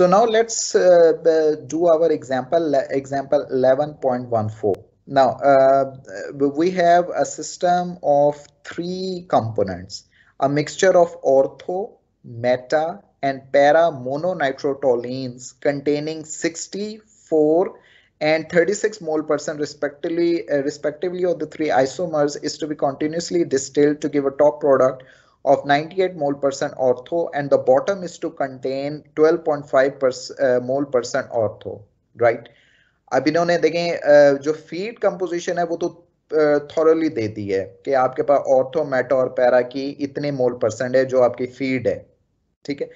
So now let's uh, do our example, example 11.14. Now uh, we have a system of three components, a mixture of ortho, meta, and para mononitrotoluenes containing 64 and 36 mole percent respectively, uh, respectively of the three isomers is to be continuously distilled to give a top product of 98 mole percent ortho and the bottom is to contain 12.5 per, uh, mole percent ortho right अब इन्होंने देखें uh, जो feed composition है वो तो thoroughly uh, दे दी है कि आपके पास ऑर्थो मेटो और पैरा की इतने मोल परसेंट है जो आपकी फीड है ठीक है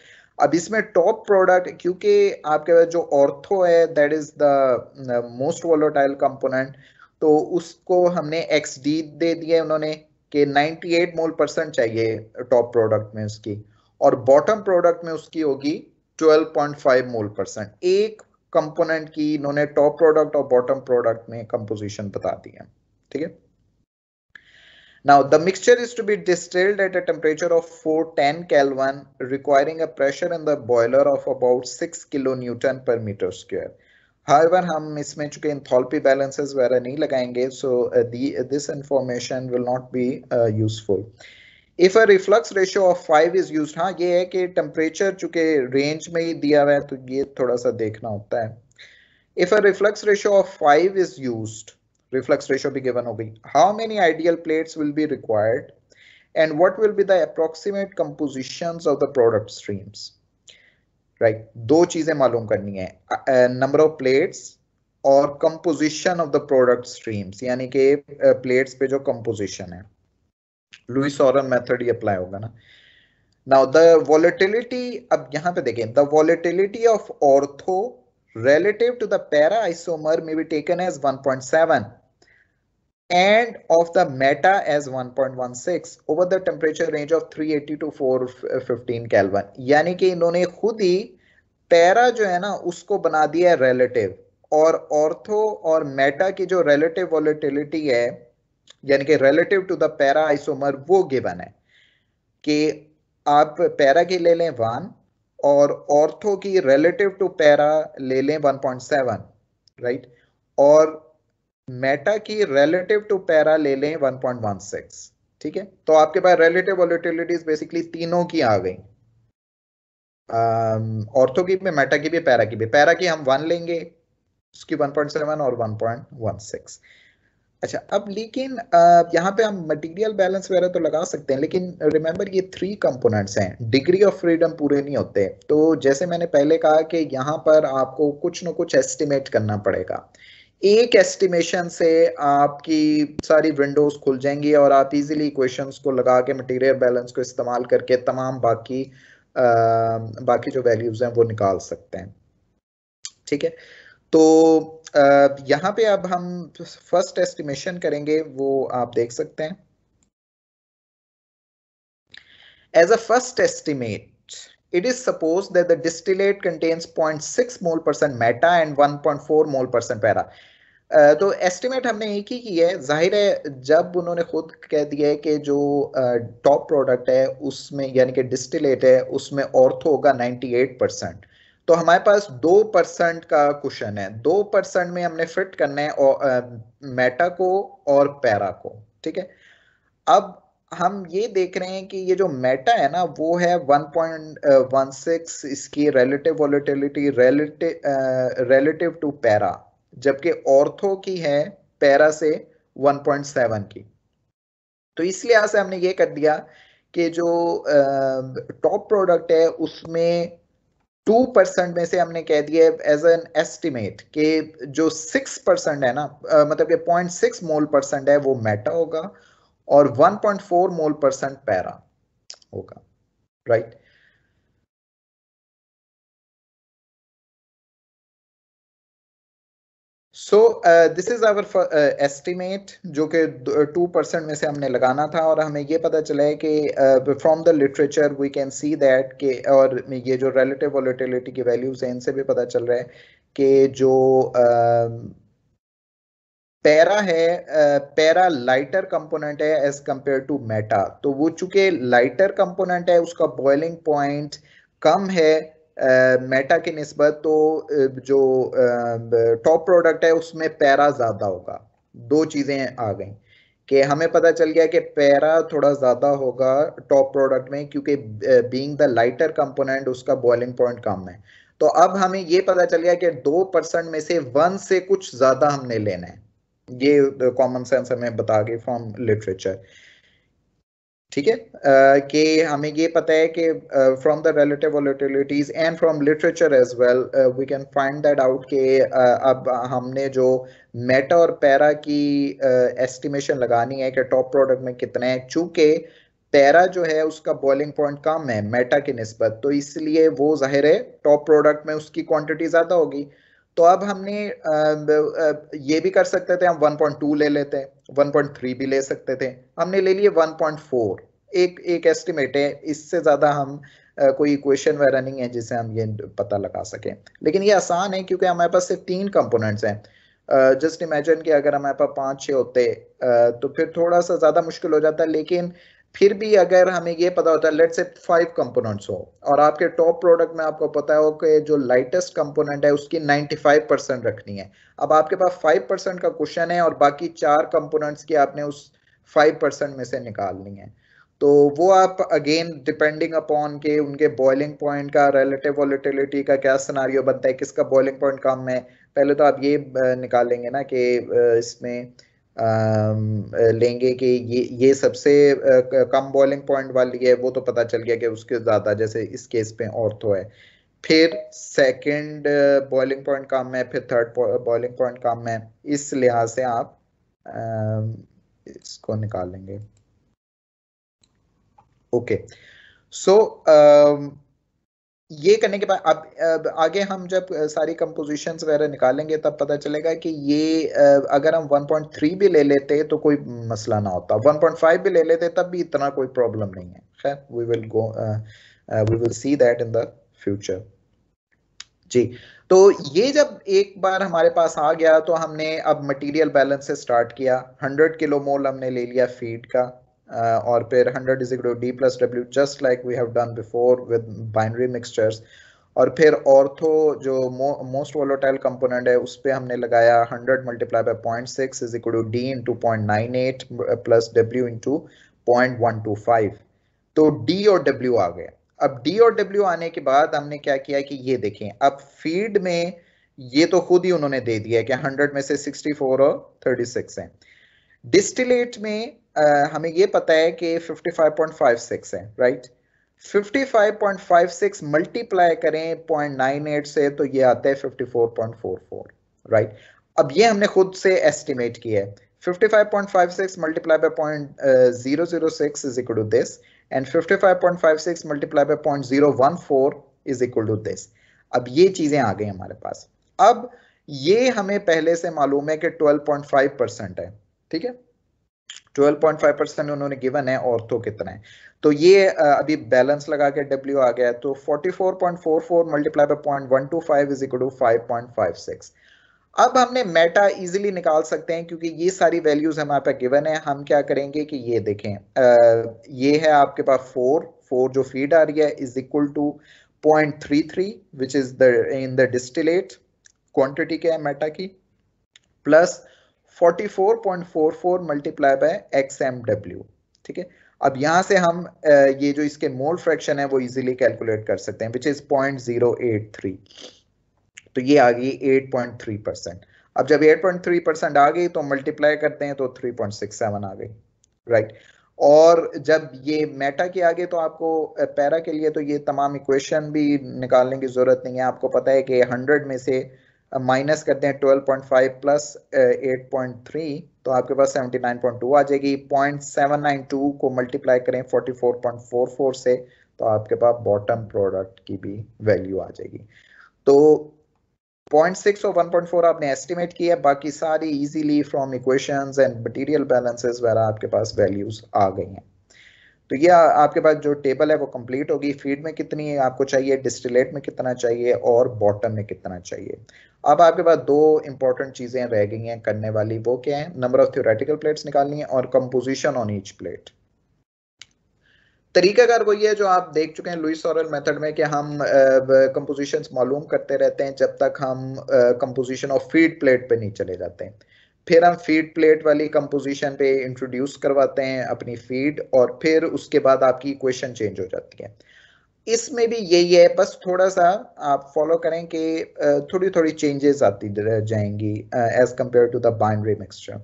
अब इसमें टॉप प्रोडक्ट क्योंकि आपके पास जो ऑर्थो है that is the most volatile component तो उसको हमने एक्स डी दे दिया उन्होंने कि 98 मोल परसेंट चाहिए टॉप प्रोडक्ट में उसकी और बॉटम प्रोडक्ट में उसकी होगी 12.5 मोल परसेंट एक कंपोनेंट की इन्होंने टॉप प्रोडक्ट और बॉटम प्रोडक्ट में कंपोजिशन बता दी है ठीक है Now the mixture is to be distilled at a temperature of 410 Kelvin requiring a pressure in the boiler of about 6 kilonewton per meter square. However, हम इसमें चुके enthalpy balances वगैरह नहीं लगाएंगे so uh, the, uh, this information will not be uh, useful. If a reflux ratio of 5 is used, हाँ ये है कि temperature चुके range में ही दिया हुआ है तो ये थोड़ा सा देखना होता है If a reflux ratio of 5 is used, reflux ratio भी given होगी How many ideal plates will be required and what will be the approximate compositions of the product streams? Right right? दो चीजें मालूम करनी है नंबर ऑफ प्लेट्स और composition of the product streams यानी कि प्लेट्स पे जो कंपोजिशन है लुइस ऑरन मेथड ही अप्लाई होगा ना नाउ द वॉलिटिलिटी अब यहां पे देखें the volatility of ortho relative to the para isomer may be taken as 1.7 and of the meta as 1.16 over the temperature range of 380 to 415 kelvin यानी कि इन्होंने खुद ही पैरा जो है ना उसको बना दिया रिलेटिव और ऑर्थो और मेटा की जो रिलेटिव वॉलिटिलिटी है यानी कि relative to the para isomer वो गिवन है कि आप पैरा की ले लें वन और ऑर्थो की रिलेटिव टू पैरा ले लें 1.7 राइट और मेटा की रिलेटिव टू पैरा ले लें 1.16 ठीक है तो आपके पास रिलेटिव वॉलिटिलिटीज बेसिकली तीनों की आ गई ऑर्थो की भी मेटा की भी पैरा की भी पैरा की हम वन लेंगे उसकी 1.7 और 1.16 अच्छा अब लेकिन यहाँ पे हम मटेरियल बैलेंस वगैरह तो लगा सकते हैं लेकिन रिमेंबर ये थ्री कंपोनेंट्स हैं डिग्री ऑफ फ्रीडम पूरे नहीं होते तो जैसे मैंने पहले कहा कि यहाँ पर आपको कुछ ना कुछ एस्टिमेट करना पड़ेगा एक एस्टिमेशन से आपकी सारी विंडोज खुल जाएंगी और आप इजीली इक्वेशंस को लगा के मटेरियल बैलेंस को इस्तेमाल करके तमाम बाकी आ, बाकी जो वैल्यूज हैं वो निकाल सकते हैं ठीक है तो आ, यहां पे अब हम फर्स्ट एस्टिमेशन करेंगे वो आप देख सकते हैं as a first estimate it is supposed that the distillate contains 0.6 mole percent meta and 1.4 mole percent para तो एस्टिमेट हमने एक ही की है जाहिर है जब उन्होंने खुद कह दिया है कि जो टॉप प्रोडक्ट है उसमें यानी कि डिस्टिलेट है उसमें ऑर्थो होगा 98 परसेंट तो हमारे पास दो परसेंट का क्वेश्चन है दो परसेंट में हमने फिट करना है और, मेटा को और पैरा को ठीक है अब हम ये देख रहे हैं कि ये जो मेटा है ना वो है 1.16 इसकी relative volatility relative relative to para जबकि ऑर्थो की है पैरा से 1.7 की तो इस लिहाज से हमने ये कर दिया कि जो टॉप प्रोडक्ट है उसमें टू परसेंट में से हमने कह दिया एज एन एस्टिमेट कि जो सिक्स परसेंट है ना आ, मतलब ये पॉइंट सिक्स मोल परसेंट है वो मेटा होगा और one point four mole percent para होगा right so this is our estimate जो कि टू परसेंट uh, में से हमने लगाना था और हमें ये पता चला है कि from the literature we can see that के और ये जो रिलेटिव वॉलिटिलिटी की वैल्यूज हैं इनसे भी पता चल रहा है कि जो um, uh, पैरा है पैरा लाइटर कंपोनेंट है एज कंपेयर टू मेटा तो वो चूंकि लाइटर कंपोनेंट है उसका बॉइलिंग पॉइंट कम है मेटा के नस्बत तो जो टॉप प्रोडक्ट है उसमें पैरा ज़्यादा होगा दो चीज़ें आ गई कि हमें पता चल गया कि पैरा थोड़ा ज़्यादा होगा टॉप प्रोडक्ट में क्योंकि बीइंग द लाइटर कंपोनेंट उसका बॉइलिंग पॉइंट कम है तो अब हमें ये पता चल गया कि दो परसेंट में से वन से कुछ ज़्यादा हमने लेना है ये कॉमन सेंस हमें बता गई फ्रॉम लिटरेचर ठीक है uh, कि हमें ये पता है कि from the relative volatilities and from literature as well we can find that out कि uh, अब हमने जो मेटा और पैरा की एस्टिमेशन uh, लगानी है कि टॉप प्रोडक्ट में कितने हैं चूंकि पैरा जो है उसका बॉइलिंग पॉइंट कम है मेटा के नस्बत तो इसलिए वो जाहिर है टॉप प्रोडक्ट में उसकी क्वांटिटी ज़्यादा होगी तो अब हमने ये भी कर सकते थे हम 1.2 ले लेते हैं 1.3 भी ले सकते थे हमने ले लिए 1.4 एक एक एस्टिमेट है इससे ज़्यादा हम कोई इक्वेशन वगैरह नहीं है जिसे हम ये पता लगा सकें लेकिन ये आसान है क्योंकि हमारे पास सिर्फ तीन कंपोनेंट्स हैं जस्ट इमेजिन कि अगर हमारे पास पांच छः होते तो फिर थोड़ा सा ज़्यादा मुश्किल हो जाता लेकिन फिर भी अगर हमें ये पता होता है लेट से फाइव कंपोनेंट्स हो और आपके टॉप प्रोडक्ट में आपको पता हो कि जो लाइटेस्ट कंपोनेंट है उसकी 95 परसेंट रखनी है अब आपके पास फाइव परसेंट का क्वेश्चन है और बाकी चार कंपोनेंट्स की आपने उस फाइव परसेंट में से निकालनी है तो वो आप अगेन डिपेंडिंग अपॉन के उनके बॉइलिंग पॉइंट का रिलेटिव वॉलिटिलिटी का क्या सनारियो बनता है किसका बॉइलिंग पॉइंट कम है पहले तो आप ये निकालेंगे ना कि इसमें लेंगे कि ये ये सबसे कम बॉलिंग पॉइंट वाली है वो तो पता चल गया कि उसके ज़्यादा जैसे इस केस और तो है फिर सेकंड बॉलिंग पॉइंट काम है फिर थर्ड बॉलिंग पॉइंट काम है इस लिहाज से आप इसको निकालेंगे ओके सो so, ये करने के बाद अब, अब आगे हम जब सारी कंपोजिशन वगैरह निकालेंगे तब पता चलेगा कि ये अगर हम 1.3 भी ले लेते तो कोई मसला ना होता 1.5 भी ले लेते तब भी इतना कोई प्रॉब्लम नहीं है खैर we will go we will see that in the future जी तो ये जब एक बार हमारे पास आ गया तो हमने अब मटेरियल बैलेंस से स्टार्ट किया 100 किलो मोल हमने ले लिया फीड का uh, or pair 100 is equal to d plus w just like we have done before with binary mixtures और फिर ऑर्थो तो जो मोस्ट वॉलोटाइल कंपोनेंट है उस पर हमने लगाया 100 multiply by point six is equal to D into point nine eight plus W into point one two five तो डी और डब्ल्यू आ गए अब डी और डब्ल्यू आने के बाद हमने क्या किया कि ये देखें अब फीड में ये तो खुद ही उन्होंने दे दिया कि 100 में से 64 और 36 हैं डिस्टिलेट में हमें ये पता है कि 55.56 है राइट 55.56 मल्टीप्लाई करें 0.98 से तो ये आता है 54.44 राइट अब ये हमने खुद से एस्टिमेट किया है 55.56 multiply by 0.006 is equal to this and 55.56 multiply by 0.014 is equal to this अब ये चीजें आ गई हमारे पास अब ये हमें पहले से मालूम है कि 12.5 परसेंट है ठीक है 12.5 परसेंट उन्होंने गिवन है ऑर्थो कितना है तो ये अभी बैलेंस लगा के डब्ल्यू आ गया है तो 44.44 multiply by point one two five is equal to five point five six अब हमने मेटा इजीली निकाल सकते हैं क्योंकि ये सारी वैल्यूज हमारे पास गिवन है हम क्या करेंगे कि ये देखें आ, ये है आपके पास फोर फोर जो फीड आ रही है is equal to point three three which is the in the distillate quantity क्या है मेटा की plus 44.44 multiply by X M W ठीक है अब यहां से हम ये जो इसके मोल फ्रैक्शन है वो इजीली कैलकुलेट कर सकते हैं विच इज पॉइंट तो ये आ गई एट परसेंट अब जब 8.3 परसेंट आ गई तो मल्टीप्लाई करते हैं तो 3.67 आ गई राइट और जब ये मेटा के आगे तो आपको पैरा के लिए तो ये तमाम इक्वेशन भी निकालने की जरूरत नहीं है आपको पता है कि 100 में से माइनस करते हैं 12.5 प्लस 8.3 तो आपके पास 79.2 आ जाएगी 0.792 को मल्टीप्लाई करें 44.44 से तो आपके पास बॉटम प्रोडक्ट की भी वैल्यू आ जाएगी तो 0.6 और 1.4 आपने एस्टिमेट किया बाकी सारी easily from equations and material balances वगैरह आपके पास वैल्यूज आ गई हैं तो ये आपके पास जो टेबल है वो कंप्लीट होगी फीड में कितनी है आपको चाहिए डिस्टिलेट में कितना चाहिए और बॉटम में कितना चाहिए अब आपके पास दो इंपॉर्टेंट चीज़ें रह गई हैं करने वाली वो क्या है नंबर ऑफ थ्योरेटिकल प्लेट्स निकालनी है और कंपोजिशन ऑन ईच प्लेट तरीकाकार वही है जो आप देख चुके हैं लुइस और मेथड में कि हम कंपोजिशंस मालूम करते रहते हैं जब तक हम कंपोजिशन ऑफ फीड प्लेट पे नहीं चले जाते हैं फिर हम फीड प्लेट वाली कंपोजिशन पे इंट्रोड्यूस करवाते हैं अपनी फीड और फिर उसके बाद आपकी इक्वेशन चेंज हो जाती है इसमें भी यही है बस थोड़ा सा आप फॉलो करें कि थोड़ी थोड़ी चेंजेस आती रह जाएंगी as compare to the binary mixture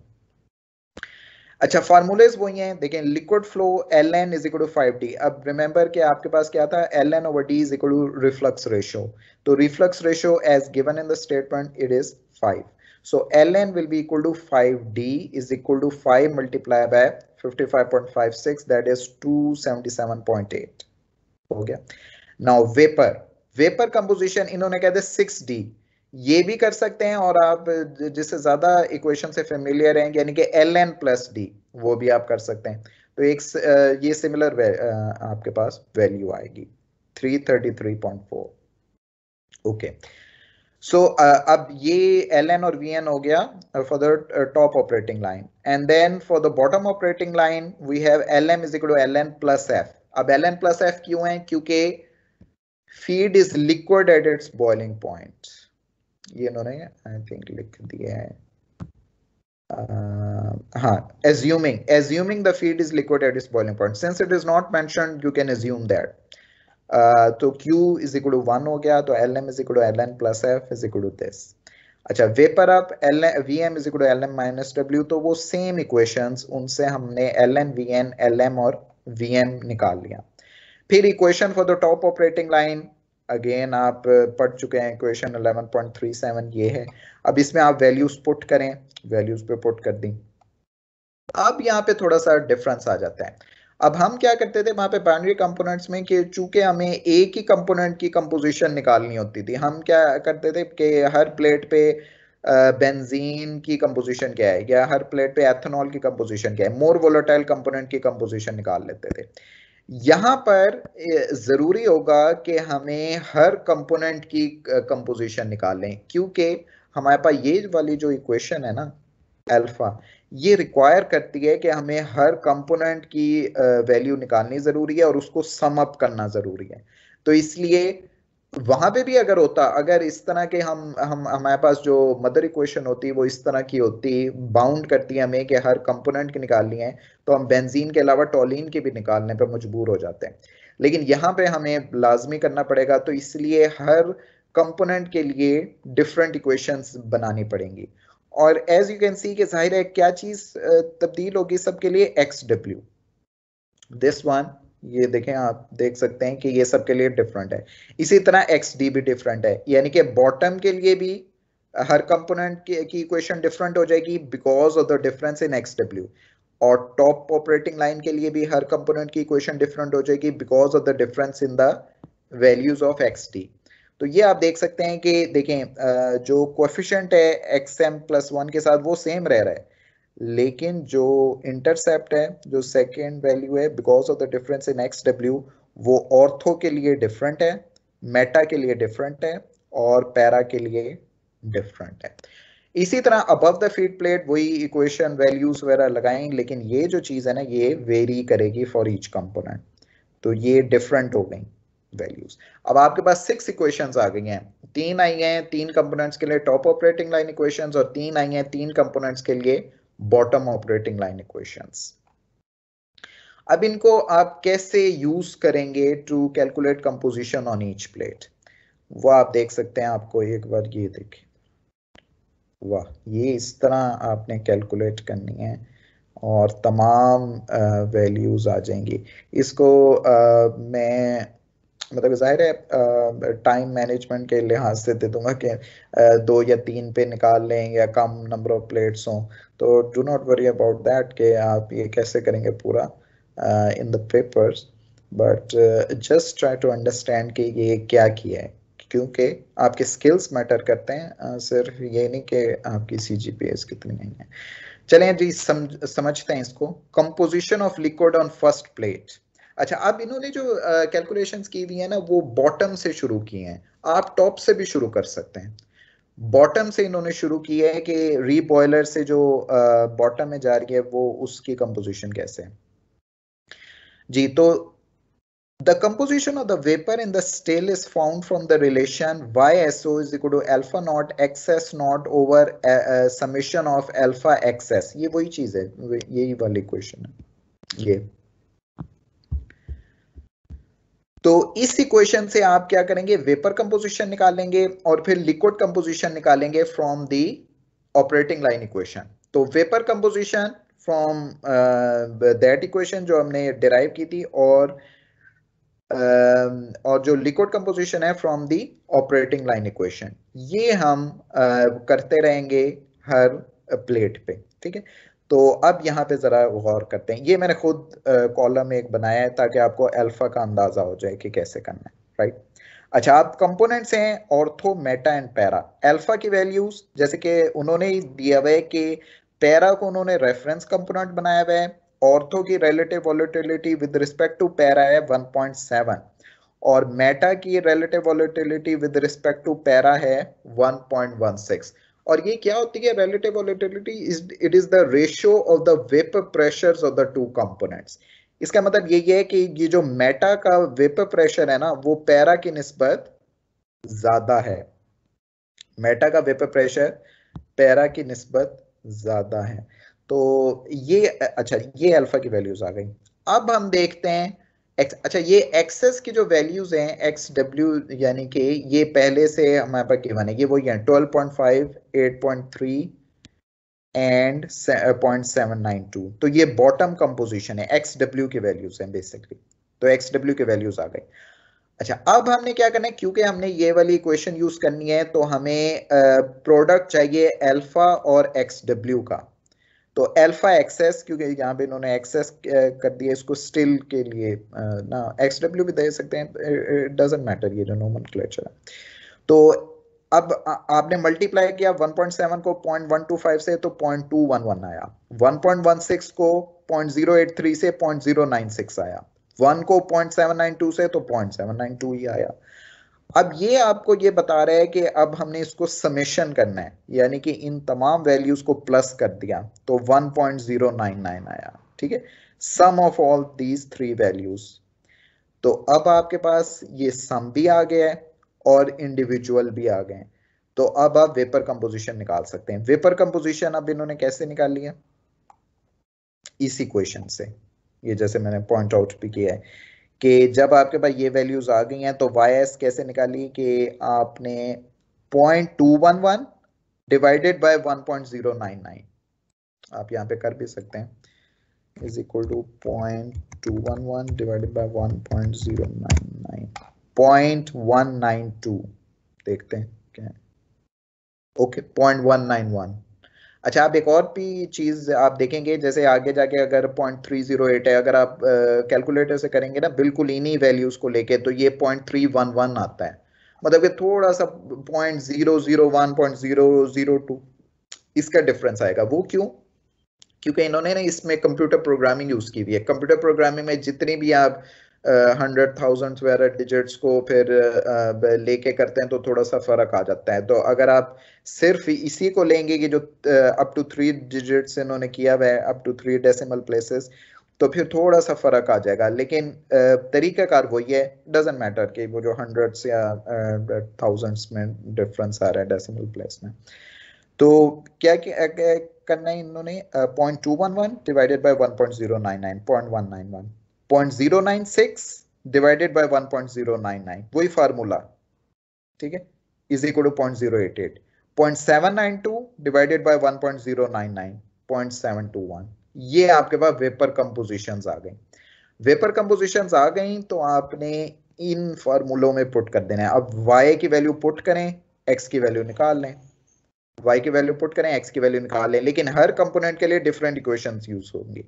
अच्छा फार्मूलेज वही हैं देखें liquid flow L N is equal to five D अब रिमेंबर के आपके पास क्या था L N over D is equal to reflux ratio तो reflux ratio as given in the statement it is five So ln will be equal to 5d is equal to 5 multiplied by 55.56 that is 277.8 Okay. Now vapor. Vapor composition. इन्होंने कहते six D ये भी कर सकते हैं और आप जिससे ज्यादा इक्वेशन से फेमिलियर हैं यानी कि एल एन प्लस डी वो भी आप कर सकते हैं तो एक ये सिमिलर आपके पास वैल्यू आएगी 333.4 ओके okay. So uh, अब ये ln और vn हो गया for the uh, top operating line and then for the bottom operating line we have lm is equal to ln plus f. अब ln plus f क्यों है क्योंकि feed is liquid at its boiling point. ये इन्होंने I think लिख दिया है uh, huh, assuming assuming the feed is liquid at its boiling point since it is not mentioned you can assume that तो Q is equal to one हो गया तो L M is equal to L N plus F is equal to this अच्छा vapour up L N V M is equal to L M minus W तो वो same equation उनसे हमने L N V N L M और V M निकाल लिया फिर equation for the top operating line again आप पढ़ चुके हैं इक्वेशन 11.37 ये है अब इसमें आप वैल्यूज पुट करें वैल्यूज पे पुट कर दी अब यहाँ पे थोड़ा सा डिफरेंस आ जाता है अब हम क्या करते थे वहां पे बाइनरी कंपोनेंट्स में कि चूंकि हमें एक ही कंपोनेंट की कंपोजिशन निकालनी होती थी हम क्या करते थे कि हर प्लेट पे बेंजीन की कंपोजिशन क्या है या हर प्लेट पे एथेनॉल की कंपोजिशन क्या है मोर वोलोटाइल कंपोनेंट की कंपोजिशन निकाल लेते थे यहाँ पर ज़रूरी होगा कि हमें हर कंपोनेंट की कंपोजिशन निकालें क्योंकि हमारे पास ये वाली जो इक्वेशन है ना अल्फा ये रिक्वायर करती है कि हमें हर कंपोनेंट की वैल्यू निकालनी ज़रूरी है और उसको सम अप करना ज़रूरी है तो इसलिए वहां पे भी अगर होता अगर इस तरह के हम हम हमारे पास जो मदर इक्वेशन होती वो इस तरह की होती बाउंड करती है हमें कि हर कंपोनेंट की निकालनी है तो हम बेंजीन के अलावा टोलिन के भी निकालने पर मजबूर हो जाते हैं लेकिन यहाँ पे हमें लाजमी करना पड़ेगा तो इसलिए हर कंपोनेंट के लिए डिफरेंट इक्वेशंस बनानी पड़ेंगी और एज यू कैन सी के जाहिर है क्या चीज तब्दील होगी सबके लिए एक्स डब्ल्यू दिस वन ये देखें आप देख सकते हैं कि ये सबके लिए डिफरेंट है इसी तरह एक्स डी भी डिफरेंट है यानी कि बॉटम के लिए भी हर कंपोनेंट की इक्वेशन डिफरेंट हो जाएगी because of the difference in X W और टॉप ऑपरेटिंग लाइन के लिए भी हर कंपोनेंट की इक्वेशन डिफरेंट हो जाएगी because of the difference in the values of X D तो ये आप देख सकते हैं कि देखें जो कोफिशेंट है एक्स एम प्लस वन के साथ वो सेम रह रहा है लेकिन जो इंटरसेप्ट है जो सेकेंड वैल्यू है because of the difference in X W वो ऑर्थो के लिए डिफरेंट है मेटा के लिए डिफरेंट है और पैरा के लिए डिफरेंट है इसी तरह अबव द फीड प्लेट वही इक्वेशन वैल्यूज वगैरह लगाएंगे लेकिन ये जो चीज़ है ना ये वेरी करेगी फॉर ईच कंपोनेंट तो ये डिफरेंट हो गई वैल्यूज अब आपके पास सिक्स इक्वेशंस आ गई हैं तीन आई हैं तीन कंपोनेंट्स के लिए टॉप ऑपरेटिंग लाइन इक्वेशंस और तीन आई हैं तीन कंपोनेंट्स के लिए बॉटम ऑपरेटिंग लाइन इक्वेशंस अब इनको आप कैसे यूज करेंगे to calculate composition on each plate वह आप देख सकते हैं आपको एक बार ये देखिए वाह ये इस तरह आपने कैलकुलेट करनी है और तमाम वैल्यूज आ जाएंगी इसको आ, मैं मतलब जाहिर है टाइम मैनेजमेंट के लिहाज से दे दूंगा कि दो या तीन पे निकाल लें या कम नंबर ऑफ प्लेट्स हों तो do not worry about that कि आप ये कैसे करेंगे पूरा in the papers but just try to understand कि ये क्या किया है क्योंकि आपके स्किल्स मैटर करते हैं सिर्फ ये नहीं कि आपकी सी जी पी एस कितनी नहीं है चलें जी समझ समझते हैं इसको composition of liquid on first plate अच्छा अब इन्होंने जो कैलकुलेशन की हुई है ना वो बॉटम से शुरू किए हैं आप टॉप से भी शुरू कर सकते हैं बॉटम से इन्होंने शुरू की है कि रीबॉयलर से जो बॉटम में जा रही है वो उसकी कंपोजिशन कैसे है जी तो the composition of the vapour in the still is found from the relation y SO is equal to alpha naught xs naught over summation of alpha xs ये वही चीज है यही वाली क्वेश्चन है ये तो इस इक्वेशन से आप क्या करेंगे वेपर कंपोजिशन निकालेंगे और फिर लिक्विड कंपोजिशन निकालेंगे from the operating line equation तो vapour composition from that equation जो हमने डिराइव की थी और uh, और जो लिक्विड कंपोजिशन है from the operating line equation ये हम uh, करते रहेंगे हर प्लेट पे ठीक है तो अब यहाँ पे ज़रा गौर करते हैं ये मैंने खुद कॉलम में एक बनाया है ताकि आपको अल्फ़ा का अंदाज़ा हो जाए कि कैसे करना है राइट अच्छा आप कंपोनेंट्स हैं ortho meta and para alpha की वैल्यूज़ जैसे कि उन्होंने ही दिया हुआ है कि पैरा को उन्होंने रेफरेंस कंपोनेंट बनाया हुआ है ऑर्थो की relative volatility with respect to para है 1.7 और मेटा की relative volatility with respect to para है 1.16 और ये क्या होती है relative volatility is it is the ratio of the vapour pressure of the two components इसका मतलब ये है कि ये जो मेटा का वेपर प्रेशर है ना वो पैरा की निस्बत ज्यादा है मेटा का वेपर प्रेशर पैरा की निस्बत ज्यादा है तो ये अच्छा ये अल्फा की वैल्यूज आ गई अब हम देखते हैं एक्स अच्छा ये एक्सेस की जो वैल्यूज हैं एक्स डब्ल्यू यानी कि ये पहले से हमारे पास बनेगी वो ये twelve point five eight point three and point seven nine two तो ये बॉटम कंपोजिशन है एक्स डब्ल्यू की वैल्यूज हैं बेसिकली तो एक्स डब्ल्यू की वैल्यूज आ गए अच्छा अब हमने क्या करना है क्योंकि हमने ये वाली इक्वेशन यूज करनी है तो हमें प्रोडक्ट uh, चाहिए एल्फा और एक्स डब्ल्यू का तो अल्फा एक्सेस क्योंकि यहाँ पे इन्होंने एक्सेस कर दिया इसको स्टिल के लिए ना एक्स डब्ल्यू भी दे सकते हैं डजेंट मैटर ये जो नोमन है तो अब आपने मल्टीप्लाई किया 1.7 को 0.125 से तो 0.211 आया 1.16 को 0.083 से 0.096 आया 1 को 0.792 से तो 0.792 ही आया अब ये आपको ये बता रहा है कि अब हमने इसको समेशन करना है यानी कि इन तमाम वैल्यूज को प्लस कर दिया तो 1.099 आया ठीक है sum of all these three values तो अब आपके पास ये सम भी आ गया है और इंडिविजुअल भी आ गए तो अब आप वेपर कंपोजिशन निकाल सकते हैं वेपर कंपोजिशन अब इन्होंने कैसे निकाल लिया इसी क्वेश्चन से ये जैसे मैंने पॉइंट आउट भी किया है कि जब आपके पास ये वैल्यूज आ गई हैं तो वाई एस कैसे निकाली कि आपने point two one one divided by one point zero nine nine आप यहाँ पे कर भी सकते हैं is equal to point two one one divided by one point zero nine nine point one nine two देखते हैं क्या okay point one nine one अच्छा आप एक और भी चीज़ आप देखेंगे जैसे आगे जाके अगर पॉइंट थ्री जीरो एट है अगर आप कैलकुलेटर से करेंगे ना बिल्कुल इन्हीं वैल्यूज को लेके तो ये पॉइंट थ्री वन वन आता है मतलब ये थोड़ा सा point zero zero one point zero zero two इसका डिफरेंस आएगा वो क्यों क्योंकि इन्होंने ना इसमें कंप्यूटर प्रोग्रामिंग यूज की हुई है कंप्यूटर प्रोग्रामिंग में जितनी भी आप हंड्रेड थाउजेंड वगैरह डिजिट्स को फिर लेके करते हैं तो थोड़ा सा फर्क आ जाता है तो अगर आप सिर्फ इसी को लेंगे कि जो अप टू थ्री डिजिट्स इन्होंने किया हुआ है up to three decimal places तो फिर थोड़ा सा फर्क आ जाएगा लेकिन तरीकाकार वही है डजेंट मैटर कि वो जो हंड्रेड्स या थाउजेंड्स में डिफरेंस आ रहा है डेसिमल प्लेस में तो क्या, क्या, क्या करना है इन्होंने point two one one divided by one point zero nine nine point one nine one 0.096 divided by 1.099 वही फार्मूला ठीक है is equal to point zero eight eight point seven nine two divided by one point zero nine nine point seven two one ये आपके पास vapour composition आ गई vapour composition आ गई तो आपने इन फॉर्मूलों में पुट कर देना है अब y की वैल्यू पुट करें x की वैल्यू निकाल लें y की वैल्यू पुट करें x की वैल्यू निकाल लें लेकिन हर कंपोनेंट के लिए डिफरेंट इक्वेशंस यूज होंगी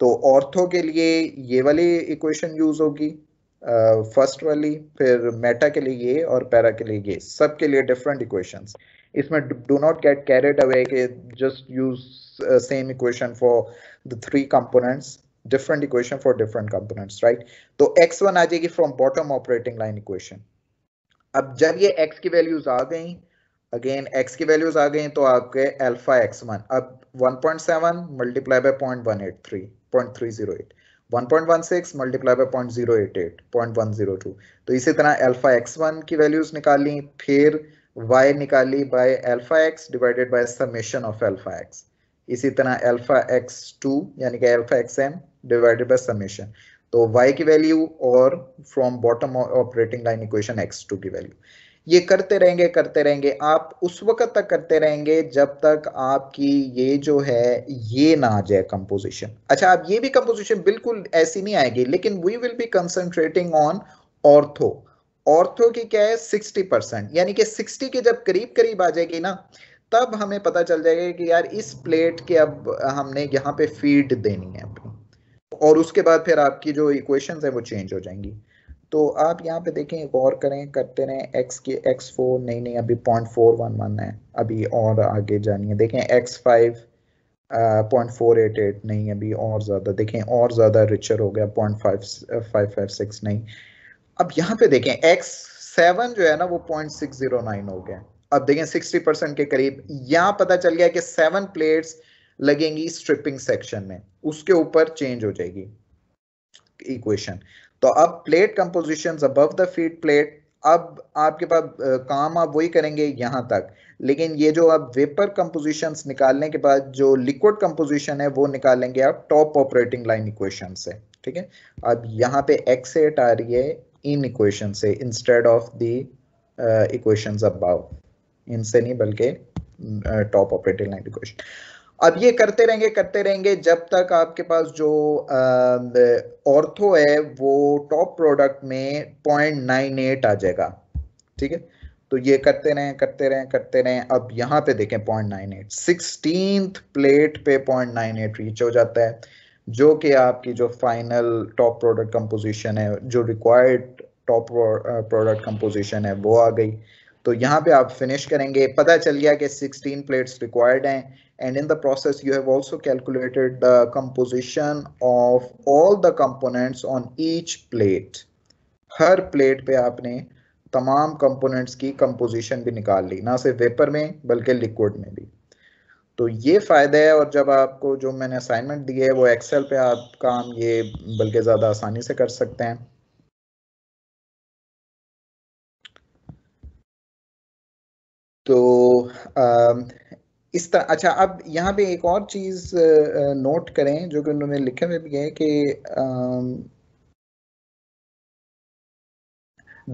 तो ऑर्थो के लिए ये वाली इक्वेशन यूज होगी फर्स्ट वाली फिर मेटा के लिए ये और पैरा के लिए ये सब के लिए डिफरेंट इक्वेशन इसमें do not get carried away के just use same equation for the three components different equation for different components right तो x1 आ जाएगी from bottom operating line equation अब जब ये x की वैल्यूज आ गई अगेन x की वैल्यूज आ गई तो आपके अल्फा x1 अब 1.7 मल्टीप्लाई बाय 0.183 0.308 1.16 मल्टीप्लाई बाय 0.088 0.102 तो इसी तरह अल्फा एक्स वन की वैल्यूज निकाली फिर वाई निकाली by alpha x divided by summation of alpha x इसी तरह अल्फा एक्स टू यानी कि alpha x m divided by summation तो y की वैल्यू और from bottom operating line equation x2 की वैल्यू ये करते रहेंगे करते रहेंगे आप उस वक्त तक करते रहेंगे जब तक आपकी ये जो है ये ना आ जाए कंपोजिशन अच्छा आप ये भी कंपोजिशन बिल्कुल ऐसी नहीं आएगी लेकिन we will be concentrating on ortho ortho की क्या है सिक्सटी परसेंट यानी कि सिक्सटी के जब करीब करीब आ जाएगी ना तब हमें पता चल जाएगा कि यार इस प्लेट के अब हमने यहाँ पे फीड देनी है और उसके बाद फिर आपकी जो इक्वेशन है वो चेंज हो जाएंगी तो आप यहाँ पे देखें गौर करें करते रहें x के x फोर नहीं नहीं अभी पॉइंट फोर वन वन है अभी और आगे जानी है देखें x five point four eight eight नहीं अभी और ज़्यादा देखें और ज़्यादा रिचर हो गया point five five five six नहीं अब यहाँ पे देखें x सेवन जो है ना वो पॉइंट सिक्स जीरो नाइन हो गया अब देखें सिक्सटी परसेंट के करीब यहाँ पता चल गया कि सेवन प्लेट्स लगेंगी स्ट्रिपिंग सेक्शन में उसके ऊपर चेंज हो जाएगी इक्वेशन तो अब plate composition above the feed plate अब आपके पास काम आप वही करेंगे यहां तक लेकिन ये जो आप वेपर कंपोजिशन निकालने के बाद जो लिक्विड कंपोजिशन है वो निकालेंगे आप टॉप ऑपरेटिंग लाइन इक्वेशन से ठीक है अब यहाँ पे एक्स एट आ रही है इन इक्वेशन से instead of the equation above इनसे नहीं बल्कि टॉप ऑपरेटिंग लाइन इक्वेशन अब ये करते रहेंगे करते रहेंगे जब तक आपके पास जो ऑर्थो है वो टॉप प्रोडक्ट में पॉइंट नाइन एट आ जाएगा ठीक है तो ये करते रहें करते रहें करते रहें अब यहाँ पे देखें point nine eight sixteen plate पे पॉइंट नाइन एट रीच हो जाता है जो कि आपकी जो फाइनल टॉप प्रोडक्ट कंपोजिशन है जो रिक्वायर्ड टॉप प्रोडक्ट कंपोजिशन है वो आ गई तो यहाँ पे आप फिनिश करेंगे पता चल गया कि 16 प्लेट्स रिक्वायर्ड हैं and in the process you have also calculated the composition of all the components on each plate हर प्लेट पे आपने तमाम कंपोनेंट्स की कंपोजिशन भी निकाल ली ना सिर्फ वेपर में बल्कि लिक्विड में भी तो ये फ़ायदा है और जब आपको जो मैंने असाइनमेंट दिए है वो एक्सेल पे आप काम ये बल्कि ज़्यादा आसानी से कर सकते हैं तो आ, इस तरह अच्छा अब यहाँ पे एक और चीज नोट करें जो कि उन्होंने लिखे हुए भी है कि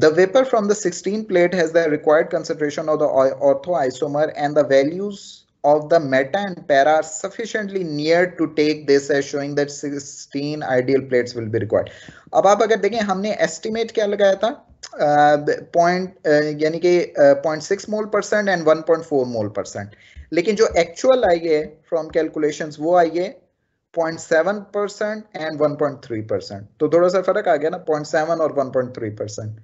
The vapor from the 16 plate has the required concentration of the orthoisomer and the values of the meta and para are sufficiently near to take this as showing that 16 ideal plates will be required. अब आप अगर देखें हमने estimate क्या लगाया था point uh, यानी कि point six mole percent and one point four mole percent लेकिन जो एक्चुअल आई है फ्रॉम कैलकुलेशन वो आई है 0.7 परसेंट एंड 1.3 परसेंट तो थोड़ा सा फर्क आ गया ना 0.7 और 1.3 परसेंट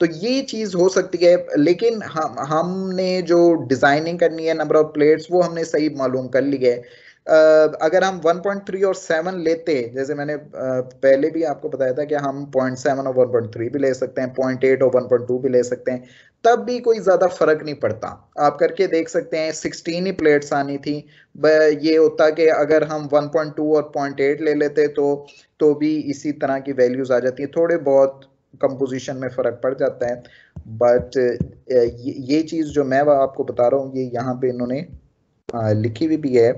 तो ये चीज हो सकती है लेकिन हम हमने जो डिजाइनिंग करनी है नंबर ऑफ प्लेट्स वो हमने सही मालूम कर लिया है Uh, अगर हम 1.3 और 7 लेते जैसे मैंने uh, पहले भी आपको बताया था कि हम 0.7 और 1.3 भी ले सकते हैं 0.8 और 1.2 भी ले सकते हैं तब भी कोई ज़्यादा फर्क नहीं पड़ता आप करके देख सकते हैं 16 ही प्लेट्स आनी थी ये होता कि अगर हम 1.2 और 0.8 ले लेते तो तो भी इसी तरह की वैल्यूज़ आ जाती है थोड़े बहुत कंपोजिशन में फ़र्क पड़ जाता है बट uh, ये चीज़ जो मैं आपको बता रहा हूँ ये यहाँ पे इन्होंने लिखी हुई भी, भी है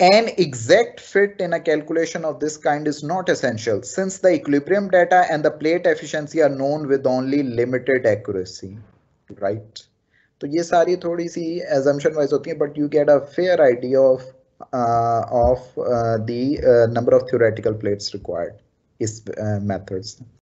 An exact fit in a calculation of this kind is not essential since the equilibrium data and the plate efficiency are known with only limited accuracy, right? So these are थोड़ी सी assumption wise होती है but you get a fair idea of uh, of uh, the uh, number of theoretical plates required is uh, methods.